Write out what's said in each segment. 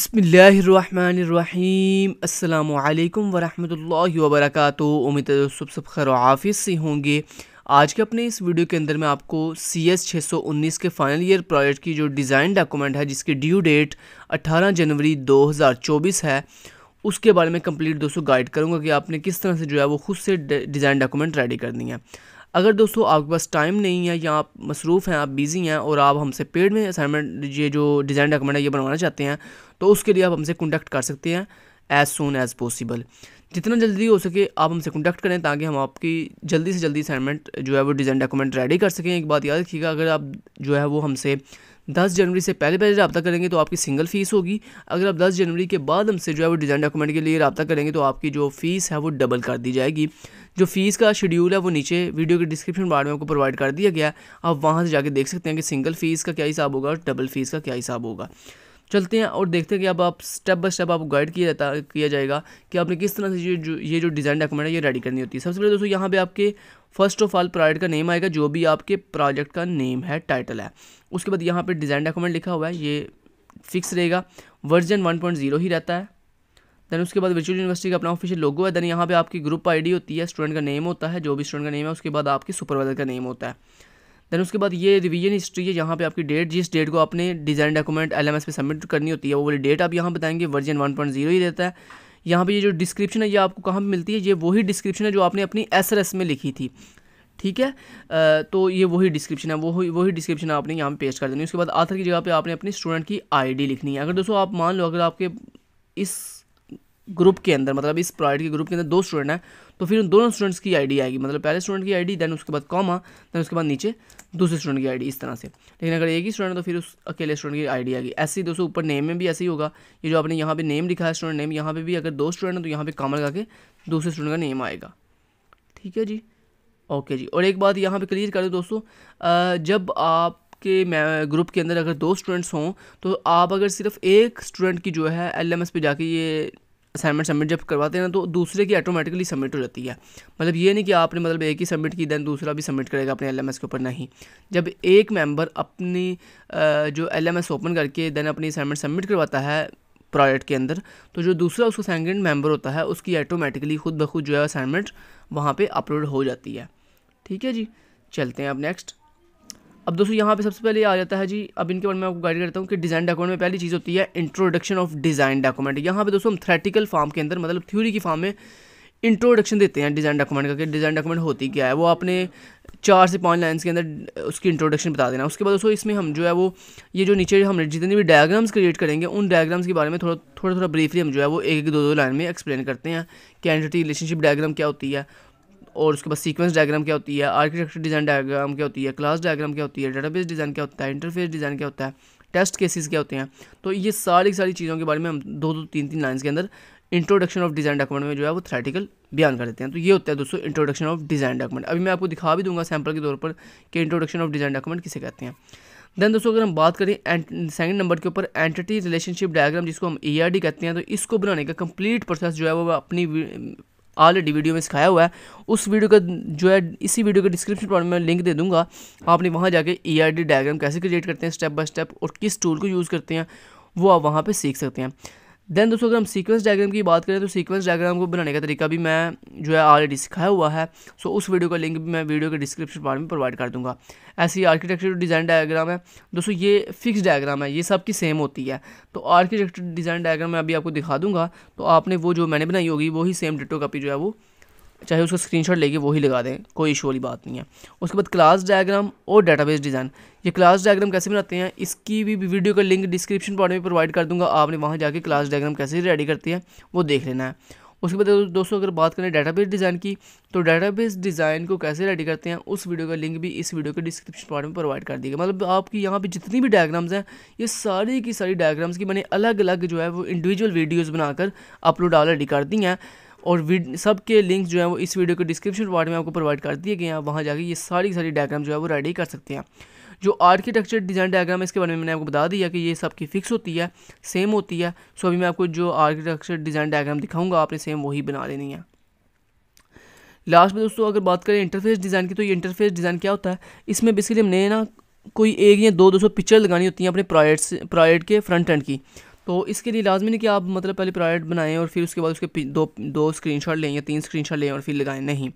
बसमीम् अल्लाम वरहमल वबरक उम्मीद है सब सब खैर आफिस से होंगे आज के अपने इस वीडियो के अंदर मैं आपको सी एस छः सौ उन्नीस के फाइनल ईयर प्रोजेक्ट की जो डिज़ाइन डॉक्यूमेंट है जिसकी ड्यू डेट अट्ठारह जनवरी दो हज़ार चौबीस है उसके बारे में कम्प्लीट दोस्तों गाइड करूँगा कि आपने किस तरह से जो है वो खुद से डिज़ाइन डॉक्यूमेंट रेडी करनी है अगर दोस्तों आपके पास टाइम नहीं है या आप मसरूफ़ हैं आप बिज़ी हैं और आप हमसे पेड में असाइनमेंट ये जो डिज़ाइन डॉक्यूमेंट है ये बनवाना चाहते हैं तो उसके लिए आप हमसे कॉन्टैक्ट कर सकते हैं एज़ सुन एज़ पॉसिबल जितना जल्दी हो सके आप हमसे कॉन्टैक्ट करें ताकि हम आपकी जल्दी से जल्दी असाइनमेंट जो है वो डिज़ाइन डॉक्यूमेंट रेडी कर सकें एक बात याद रखिएगा अगर आप जो है वो हमसे दस जनवरी से पहले पहले रबता करेंगे तो आपकी सिंगल फ़ीस होगी अगर आप दस जनवरी के बाद हमसे जो है वो डिज़ाइन डॉक्यूमेंट के लिए रबा करेंगे तो आपकी जो फ़ीस है वो डबल कर दी जाएगी जो फ़ीस का शेड्यूल है वो नीचे वीडियो के डिस्क्रिप्शन बार में आपको प्रोवाइड कर दिया गया है आप वहाँ से जाके देख सकते हैं कि सिंगल फ़ीस का क्या हिसाब होगा और डबल फ़ीस का क्या हिसाब होगा चलते हैं और देखते हैं कि अब आप स्टेप बाय स्टेप आपको गाइड किया जाता किया जाएगा कि आपने किस तरह से ये जो ये जो डिज़ाइन डॉक्यूमेंट है ये रेडी करनी होती है सबसे पहले दोस्तों यहाँ पे आपके फर्स्ट ऑफ ऑल प्रोजेक्ट का नेम आएगा जो भी आपके प्रोजेक्ट का नेम है टाइटल है उसके बाद यहाँ पे डिज़ाइन डॉक्यूमेंट लिखा हुआ है ये फिक्स रहेगा वर्जन 1.0 ही रहता है देन उसके बाद विचुअल यूनिवर्सिटी का अपना ऑफिशियल लोगो है देन यहाँ पे आपकी ग्रुप आईडी होती है स्टूडेंट का नेम होता है जो भी स्टूडेंट का नेम है उसके बाद आपके सुपरवाइजर का नेम होता है देन उसके बाद ये रिवीजन हिस्ट्री है यहाँ पे आपकी डेट जिस डेट को आपने डिज़ाइन डॉक्यूमेंट एल पे सबमिट करनी होती है वो वाली डेट आप यहाँ बताएंगे वर्जन जीरो ही रहता है यहाँ पे ये जो डिस्क्रिप्शन है ये आपको कहाँ पर मिलती है ये वही डिस्क्रिप्शन है जो आपने अपनी एस में लिखी थी ठीक है तो ये वही डिस्क्रिप्शन है वही वही डिस्क्रिप्शन आपने यहाँ पे पेस्ट कर देनी उसके बाद आथर की जगह पर आपने अपनी स्टूडेंट की आई लिखनी है अगर दोस्तों आप मान लो अगर आपके इस ग्रुप के अंदर मतलब इस प्रोवाइड के ग्रुप के अंदर दो स्टूडेंट हैं तो फिर उन दोनों स्टूडेंट्स की आईडी आएगी मतलब पहले स्टूडेंट की आईडी देन उसके बाद कॉमा देन उसके बाद नीचे दूसरे स्टूडेंट की आईडी इस तरह से लेकिन अगर एक ही स्टूडेंट तो फिर उस अकेले स्टूडेंट की आईडी आएगी ऐसे ही दोस्तों ऊपर नेम में भी ऐसे ही होगा ये जो आपने यहाँ पर नेम लिखा है स्टूडेंट नेम यहाँ पर भी अगर दो स्टूडेंट हैं तो यहाँ पर कॉमा लगा के दूसरे स्टूडेंट का नेम आएगा ठीक है जी ओके जी और एक बात यहाँ पर क्लियर कर दो दोस्तों जब आप आपके ग्रुप के अंदर अगर दो स्टूडेंट्स हों तो आप अगर सिर्फ एक स्टूडेंट की जो है एल एम एस पे जाके ये असाइनमेंट सबमिट जब करवाते हैं ना तो दूसरे की ऑटोमेटिकली सबमिट हो जाती है मतलब ये नहीं कि आपने मतलब एक ही सबमिट की दैन दूसरा भी सबमिट करेगा अपने एल के ऊपर नहीं जब एक मेंबर अपनी जो एल ओपन करके दैन अपनी असाइनमेंट सबमिट करवाता है प्रोजेक्ट के अंदर तो जो दूसरा उसका सेकेंड मेंबर होता है उसकी ऑटोमेटिकली खुद ब खुद जो है असाइनमेंट वहाँ पर अपलोड हो जाती है ठीक है जी चलते हैं अब नेक्स्ट अब दोस्तों यहाँ पे सबसे पहले आ जाता है जी अब इनके बारे में आपको गाइड करता हूँ कि डिज़ाइन डॉक्यूमेंट में पहली चीज़ होती है इंट्रोडक्शन ऑफ डिज़ाइन डॉक्यूमेंट यहाँ पे दोस्तों हम थ्रेटिकल फॉर्म के अंदर मतलब थ्योरी की फॉर्म में इंट्रोडक्शन देते हैं डिज़ाइन डॉक्यूमेंट का कि डिज़ाइन डॉक्यूमेंट होती क्या है वो आपने चार से पाँच लाइन्स के अंदर उसकी इंट्रोडक्शन बता देना उसके बाद दोस्तों इसमें हम जो है वो ये जो नीचे हम जितने भी डायग्राम्स क्रिएट करेंगे उन डायग्राम्स के बारे में थोड़ा थोड़ा थोड़ा ब्रीफली हम जो है वो एक एक दो दो लाइन में एक्सप्लेन करते हैं कि रिलेशनशिप डायग्राम क्या होती है और उसके बाद सीक्वेंस डायग्राम क्या होती है आर्किटेक्चर डिज़ाइन डायग्राम क्या होती है क्लास डायग्राम क्या होती है डेटाबेस डिज़ाइन क्या होता है इंटरफेस डिज़ाइन क्या होता है टेस्ट केसेस क्या होते हैं तो ये सारी सारी चीज़ों के बारे में हम दो दो तीन तीन लाइन्स के अंदर इंट्रोडक्शन ऑफ डिज़ाइन डॉक्यूमेंट में जो है वो थ्रेटिकल बयान कर देते हैं तो ये होता है दोस्तों इंट्रोडक्शन ऑफ डिज़ाइन डॉक्यूमेंट अभी मैं आपको दिखा भी दूंगा सैम्पल के तौर पर कि इंट्रोडक्शन ऑफ डिज़ाइन डॉक्यूमेंट किसे कहते हैं देन दोस्तों अगर हम बात करें सेकंड नंबर के ऊपर एंटिटी रिलेशनशिप डायग्राम जिसको हम ई कहते हैं तो इसको बनाने का कंप्लीट प्रोसेस जो है वो अपनी ऑलरेडी वीडियो में सिखाया हुआ है उस वीडियो का जो है इसी वीडियो के डिस्क्रिप्शन बॉक्स में लिंक दे दूंगा आपने वहाँ जाके ई डी डायग्राम कैसे क्रिएट करते हैं स्टेप बाय स्टेप और किस टूल को यूज़ करते हैं वो आप वहाँ पर सीख सकते हैं देन दोस्तों अगर हम सीक्वेंस डायग्राम की बात करें तो सीक्वेंस डायग्राम को बनाने का तरीका भी मैं जो है ऑलरेडी सिखाया हुआ है सो उस वीडियो का लिंक भी मैं वीडियो के डिस्क्रिप्शन पार्ट में प्रोवाइड कर दूंगा ऐसी आर्किटेक्चर डिज़ाइन डायग्राम है दोस्तों ये फिक्स डायग्राम है ये सबकी सेम होती है तो आर्किटेक्चर डिज़ाइन डायग्राम मैं अभी आपको दिखा दूंगा तो आपने वो जो मैंने बनाई होगी वही सेम डिटो कापी जो है वो चाहे उसका स्क्रीनशॉट लेके वही लगा दें कोई इशू वाली बात नहीं है उसके बाद क्लास डायग्राम और डेटाबेस डिज़ाइन ये क्लास डायग्राम कैसे बनाते हैं इसकी भी वीडियो का लिंक डिस्क्रिप्शन पॉइंट में प्रोवाइड कर दूंगा आपने वहाँ जाके क्लास डायग्राम कैसे रेडी करती है वो देख लेना है उसके बाद दोस्तों अगर बात करें बेस डिज़ाइन की तो डाटाबेस डिज़ाइन को कैसे रेडी करते हैं उस वीडियो का लिंक भी इस वीडियो के डिस्क्रिप्शन पार्ट में प्रोवाइड कर दिएगा मतलब आपकी यहाँ पे जितनी भी डायग्राम्स हैं ये सारी की सारी डायग्राम्स की मैंने अलग अलग जो है वो इंडिविजुअल वीडियोज़ बनाकर अपलोड ऑलरेडी कर दी हैं और सब के लिंक जो है वो इस वीडियो के डिस्क्रिप्शन पार्ट में आपको प्रोवाइड कर दिए गए हैं वहाँ जाके ये सारी सारी डायग्राम जो है वो रेडी कर सकते हैं जो आर्किटेक्चर डिज़ाइन डायग्राम है इसके बारे में मैंने आपको बता दिया कि ये सबकी फिक्स होती है सेम होती है सो अभी मैं आपको जो आर्किटेक्चर डिज़ाइन डायग्राम दिखाऊंगा आपने सेम वही बना लेनी है लास्ट में दोस्तों अगर बात करें इंटरफेस डिज़ाइन की तो ये इंटरफेस डिज़ाइन क्या होता है इसमें बेसिकली हमने ना कोई एक या दो दो सौ पिक्चर लगानी होती हैं अपने प्रायड प्रोजेक्ट के फ्रंट एंड की तो इसके लिए लाजमी नहीं कि आप मतलब पहले प्रोडक्ट बनाएं और फिर उसके बाद उसके दो दो शॉट लें या तीन शॉट लें और फिर लगाएं नहीं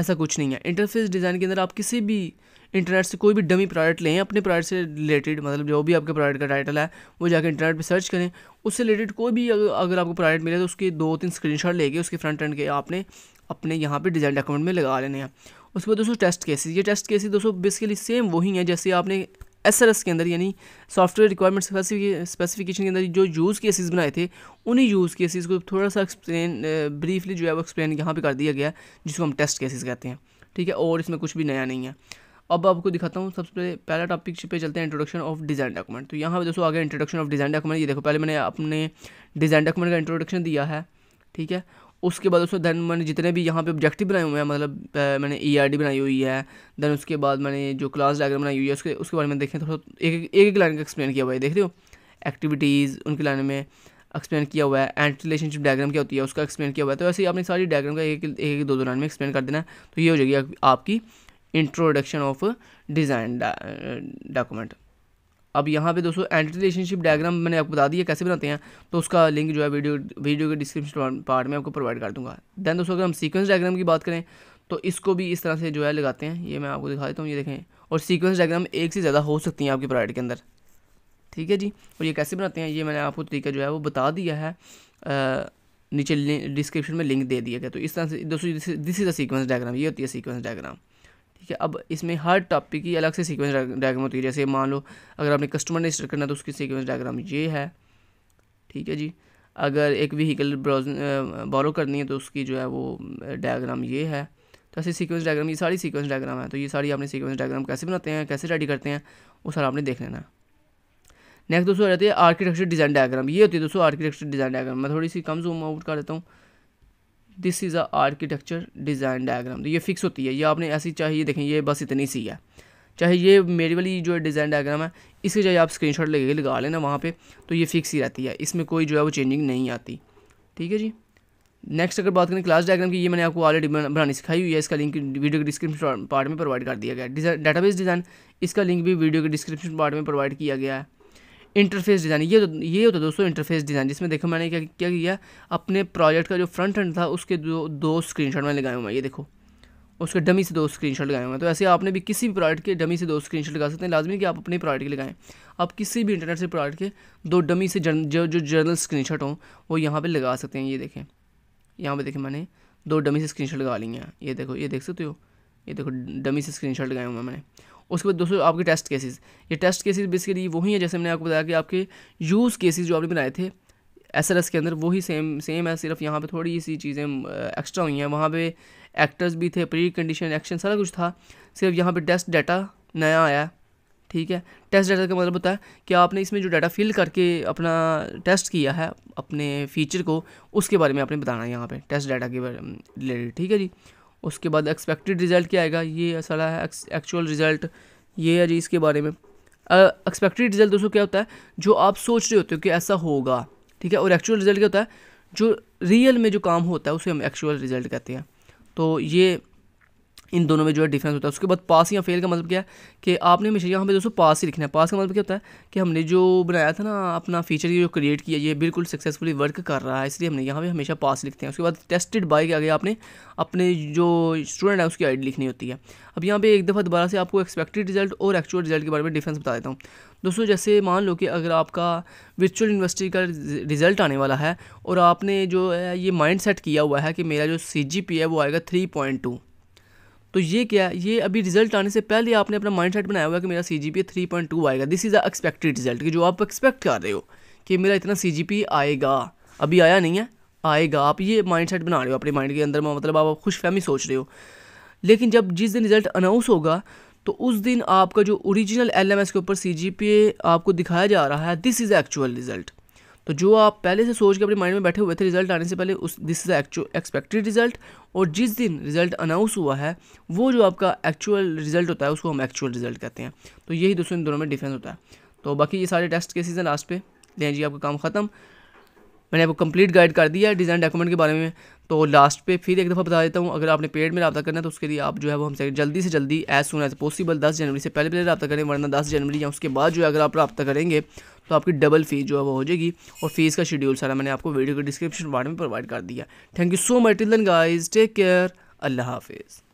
ऐसा कुछ नहीं है इंटरफेस डिज़ाइन के अंदर आप किसी भी इंटरनेट से कोई भी डमी प्रोडक्ट लें अपने प्रोडक्ट से रिलेटेड मतलब जो भी आपके प्रोडक्ट का टाइटल है वो जाकर इंटरनेट पर सर्च करें उससे रिलेटेड कोई भी अगर आपको प्रोडक्ट मिले तो उसके दो तीन स्क्रीन शॉट लेके उसके फ्रंट एंड के आपने अपने यहाँ पर डिज़ाइन डॉक्यूमेंट में लगा लेने हैं उसके बाद दोस्तों टेस्ट केसेस ये टेस्ट केसेस दोस्तों बेसिकली सेम वही हैं जैसे आपने एस के अंदर यानी सॉफ्टवेयर रिक्वायरमेंट स्पेसिफिकेशन के अंदर जो यूज़ केसेस बनाए थे उन्हीं यूज़ केसेस को थोड़ा सा एक्सप्लेन ब्रीफली जो है वो एक्सप्लेन यहाँ पे कर दिया गया जिसको हम टेस्ट केसेस कहते हैं ठीक है और इसमें कुछ भी नया नहीं है अब आपको दिखाता हूँ सबसे पहले पहला टॉपिक पे चलते हैं इंट्रोडक्शन ऑफ डिज़ाइन डॉक्यूमेंट तो यहाँ पे दोस्तों आगे इंट्रोडक्शन ऑफ डिज़ाइन डॉक्यूमेंट ये देखो पहले मैंने अपने डिज़ाइन डॉक्यूमेंट का इंट्रोडक्शन दिया है ठीक है उसके बाद उसमें देन मैंने जितने भी यहाँ पे ऑब्जेक्टिव बनाए हुए हैं मतलब मैंने ई e बनाई हुई है देन उसके बाद मैंने जो क्लास डायग्राम बनाई हुई है उसके उसके बारे में देखें थोड़ा एक एक लाइन का एक्सप्लेन किया हुआ है देख रहे हो एक्टिविटीज़ उनके लाइन में एक्सप्लेन किया हुआ है एंड रिलेशनशिप डायग्राम क्या होती है उसका एक्सप्लेन किया हुआ है तो ऐसे ही आपने सारी डायग्राम का एक एक दो दो लाइन में एक्सप्लेन कर देना है तो ये हो जाएगी आपकी इंट्रोडक्शन ऑफ डिज़ाइन डॉक्यूमेंट अब यहाँ पे दोस्तों एंटी रिलेशनशिप डायग्राम मैंने आपको बता दिया कैसे बनाते हैं तो उसका लिंक जो है वीडियो वीडियो के डिस्क्रिप्शन पार्ट में आपको प्रोवाइड कर दूँगा दैन दोस्तों अगर हम सीक्वेंस डायग्राम की बात करें तो इसको भी इस तरह से जो है लगाते हैं ये मैं आपको दिखा देता हूँ ये देखें और सीक्वेंस डायग्राम एक से ज़्यादा हो सकती हैं आपके प्रोवाइड के अंदर ठीक है जी और ये कैसे बनाते हैं ये मैंने आपको तरीका जो है वो बता दिया है नीचे डिस्क्रिप्शन में लिंक दे दिया गया तो इस तरह से दोस्तों this is the sequence diagram ये होती है सीक्वेंस डायग्राम ठीक है अब इसमें हर टॉपिक की अलग से सीक्वेंस डायग्राम होती है जैसे मान लो अगर आपने कस्टमर रजिस्टर करना तो उसकी सीक्वेंस डायग्राम ये है ठीक है जी अगर एक व्हीकल बॉलो करनी है तो उसकी जो है वो डायग्राम ये है तो ऐसे सीक्वेंस डायग्राम ये सारी सीक्वेंस डायग्राम है तो ये सारी आपने सीक्वेंस डायग्राम कैसे बनाते हैं कैसे रेडी करते हैं वो सारा आपने देख लेना है नेक्स्ट दोस्तों आ जाते हैं आर्किटेक्चर डिज़ाइन डायग्राम ये होती है दोस्तों आर्किटेक्चर डिज़ाइन डायग्राम मैं थोड़ी सी कम जूम आउट कर देता हूँ this is a architecture design diagram तो ये फिक्स होती है ये आपने ऐसी चाहिए देखें ये बस इतनी सी है चाहे ये मेरी वाली जो डिज़ाइन डायग्राम है इसकी चाहिए आप स्क्रीन शॉट लेके लगा लेना वहाँ पर तो ये फिक्स ही रहती है इसमें कोई जो है वो चेंजिंग नहीं आती ठीक है जी नेक्स्ट अगर बात करें क्लास डायग्राम की ये मैंने आपको ऑलरेडी बनानी सिखाई हुई है इसका लिंक वीडियो के डिस्क्रिप्शन पार्ट में प्रोवाइड कर दिया गया है डाटाबेस डिज़ाइन इसका लिंक भी वीडियो के डिस्क्रिप्शन पार्ट में प्रोवाइड किया गया है इंटरफेस डिज़ाइन ये तो- ये होता है दोस्तों इंटरफेस डिज़ाइन जिसमें देखो मैंने क्या क्या किया अपने प्रोजेक्ट का जो फ्रंट एंड था उसके दो दो स्क्रीनशॉट मैंने लगाए हुए हैं ये देखो उसके डमी से दो स्क्रीनशॉट लगाए हुए हैं तो ऐसे आपने भी किसी भी प्रोडक्ट के डमी से दो स्क्रीनशॉट लगा सकते हैं लाजमी कि आप अपने प्रोडक्ट के लगाएं आप किसी भी इंटरनेट से प्रोडक्ट के दो डमी से जन, जो जो स्क्रीन शॉट हों वो यहाँ पर लगा सकते हैं ये देखें यहाँ पर देखें मैंने दो डमी से शॉट लगा ली हैं ये देखो ये देख सकते हो ये देखो डमी से शॉट लगाए हुए मैंने उसके बाद दोस्तों आपके टेस्ट केसेस ये टेस्ट केसेस बेसिकली वही है जैसे मैंने आपको बताया कि आपके यूज़ केसेस जो आपने बनाए थे एस के अंदर वही सेम सेम है सिर्फ यहाँ पे थोड़ी सी चीज़ें एक्स्ट्रा हुई हैं वहाँ पे एक्टर्स भी थे प्री कंडीशन एक्शन सारा कुछ था सिर्फ यहाँ पे टेस्ट डाटा नया आया है ठीक है टेस्ट डाटा का मतलब होता है कि आपने इसमें जो डाटा फिल करके अपना टेस्ट किया है अपने फीचर को उसके बारे में आपने बताना है यहाँ पे टेस्ट डाटा के रिलेटेड ठीक है जी उसके बाद एक्सपेक्टेड रिज़ल्ट क्या आएगा ये सारा है एक्चुअल रिज़ल्ट ये है जी इसके बारे में एक्सपेक्टेड रिज़ल्ट दोस्तों क्या होता है जो आप सोच रहे होते हो कि ऐसा होगा ठीक है और एक्चुअल रिज़ल्ट क्या होता है जो रियल में जो काम होता है उसे हम एक्चुअल रिज़ल्ट कहते हैं तो ये इन दोनों में जो है डिफरेंस होता है उसके बाद पास या फेल का मतलब क्या है कि आपने हमेशा यहाँ पे दोस्तों पास ही लिखना है पास का मतलब क्या होता है कि हमने जो बनाया था ना अपना फीचर ये जो क्रिएट किया ये बिल्कुल सक्सेसफुली वर्क कर रहा है इसलिए हमने यहाँ पे हमेशा पास लिखते हैं उसके बाद टेस्टेड बाई के आगे आपने अपने जो स्टूडेंट है उसकी आई लिखनी होती है अब यहाँ पर एक दफ़ा दोबारा से आपको एक्सपेक्टेड रिजल्ट और एक्चुअल रिजल्ट के बारे में डिफ्रेंस बता देता हूँ दोस्तों जैसे मान लो कि अगर आपका वर्चुअल यूनिवर्सिटी का रिज़ल्ट आने वाला है और आपने जो है ये माइंड सेट किया हुआ है कि मेरा जो सी है वो आएगा थ्री पॉइंट टू तो ये क्या ये अभी रिजल्ट आने से पहले आपने अपना माइंड सेट बनाया हुआ कि मेरा C G P three point two आएगा this is a expected result कि जो आप एक्सपेक्ट कर रहे हो कि मेरा इतना सी जी पी आएगा अभी आया नहीं है आएगा आप ये माइंड सेट बना रहे हो अपने माइंड के अंदर मतलब आप खुश फहमी सोच रहे हो लेकिन जब जिस दिन रिज़ल्ट अनाउंस होगा तो उस दिन आपका जो ओरिजिनल एल के ऊपर सी आपको दिखाया जा रहा है दिस इज़ एक्चुअल रिज़ल्ट तो जो आप पहले से सोच के अपने माइंड में बैठे हुए थे रिजल्ट आने से पहले उस दिस इज़ एक्सपेक्टेड रिजल्ट और जिस दिन रिजल्ट अनाउंस हुआ है वो जो आपका एक्चुअल रिजल्ट होता है उसको हम एक्चुअल रिजल्ट कहते हैं तो यही दोस्तों इन दोनों में डिफरेंस होता है तो बाकी ये सारे टेस्ट के हैं लास्ट पे लें जी आपका काम ख़त्म मैंने आपको कंप्लीट गाइड कर दिया है डिज़ाइन डॉक्यूमेंट के बारे में तो लास्ट पे फिर एक दफ़ा बता देता हूँ अगर आपने पेड में रब्ता करना है तो उसके लिए आप जो है वो हमसे जल्दी से जल्दी एज सुन एज पॉसिबल दस जनवरी से पहले पहले रबा करें वरना दस जनवरी या उसके बाद जो है अगर आप रबा करेंगे तो आपकी डबल फ़ीस जो है वो हो जाएगी और फीस का शेड्यूल सारा मैंने आपको वीडियो के डिस्क्रिप्शन पार्ट में प्रोवाइड कर दिया thank you so much till then guys take care अल्लाह हाफिज़